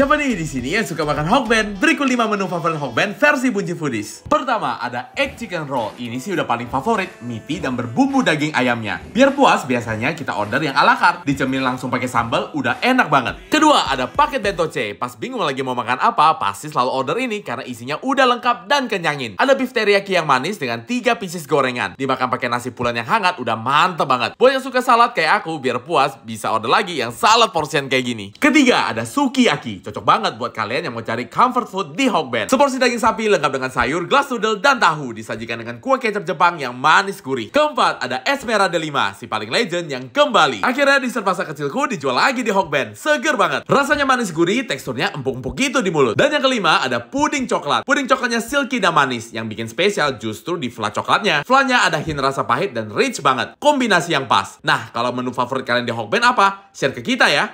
Siapa nih di sini yang suka makan hokben? Berikut 5 menu favorit hokben versi Bunji Foodies. Pertama, ada egg chicken roll. Ini sih udah paling favorit, meaty dan berbumbu daging ayamnya. Biar puas, biasanya kita order yang ala carte. Dicemil langsung pakai sambal, udah enak banget. Kedua, ada paket bento C. Pas bingung lagi mau makan apa, pasti selalu order ini karena isinya udah lengkap dan kenyangin. Ada beef teriyaki yang manis dengan 3 pieces gorengan. Dimakan pakai nasi pulen yang hangat, udah mantep banget. Buat yang suka salad kayak aku, biar puas, bisa order lagi yang salad portion kayak gini. Ketiga, ada sukiyaki Cocok banget buat kalian yang mau cari comfort food di Hokben. Seporsi daging sapi lengkap dengan sayur, glass noodle, dan tahu. Disajikan dengan kuah kecap Jepang yang manis gurih. Keempat, ada Esmeralda 5, si paling legend yang kembali. Akhirnya di masa kecilku dijual lagi di Hokben. Seger banget. Rasanya manis gurih, teksturnya empuk-empuk gitu di mulut. Dan yang kelima, ada puding coklat. Puding coklatnya silky dan manis. Yang bikin spesial justru di flat coklatnya. Flatnya ada hint rasa pahit dan rich banget. Kombinasi yang pas. Nah, kalau menu favorit kalian di Hokben apa? Share ke kita ya.